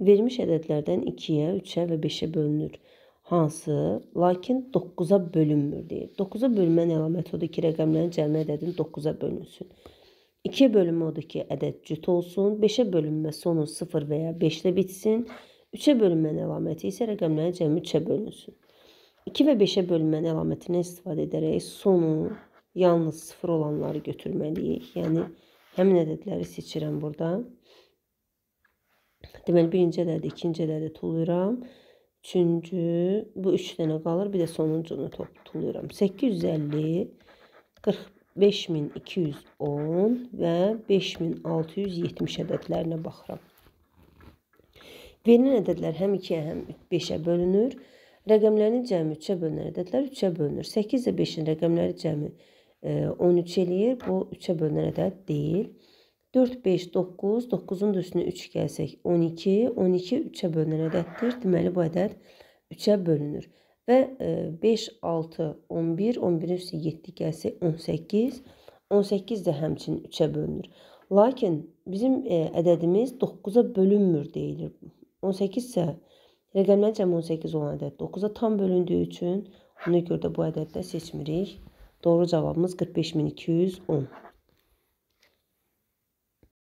Vermiş ədədlərdən 2-yə, 3-ə və 5-ə bölünür. Hansı, lakin 9-a bölünmür deyir. 9-a bölünmənin əlaməti odur ki, rəqəmlərin cəmi ədədin 9-a bölünsün. 2-yə bölünmə odur ki, ədəd cüt olsun. 5-ə bölünmə sonu 0 və ya 5-də bitsin. 3-ə bölünmənin əlaməti isə rəqəmlərin cəmi 3-ə bölünsün. 2 və 5-ə bölünmənin əlamətindən istifadə edərək sonu yalnız 0 olanları götürməliyik. Yəni həmin ədədləri seçirəm burada. Deməli birinci ədədi, ikinci ədədi tullayıram. Üçüncü, bu 3 üç dənə qalır. Bir də sonuncunu tullayıram. 850 45210 və 5670 ədədlərinə baxıram. Verilən ədədlər həm 2-yə, həm 5-ə bölünür. Rəqəmlərin cəmi 3-ə bölünən ədədlər 3-ə bölünür. 8 və 5-in rəqəmləri cəmi 13 e, eləyir. Bu 3-ə bölünən ədəd deyil. 4, 5, 9, 9-un da üstünə 3 gəlsək 12, 12 3-ə bölünən ədəddir. Deməli, bu ədəd 3-ə bölünür. Və 5, 6, 11, 11-in üstü 7 gəlsək 18, 18 də həmçinin 3-ə bölünür. Lakin bizim e, ədədimiz 9-a bölünmür deyilir. 18 isə rəqəmlər cəmi 18 olan ədəd 9-a tam bölündüyü üçün ona görə də bu ədəddə seçmirik. Doğru cavabımız 45210.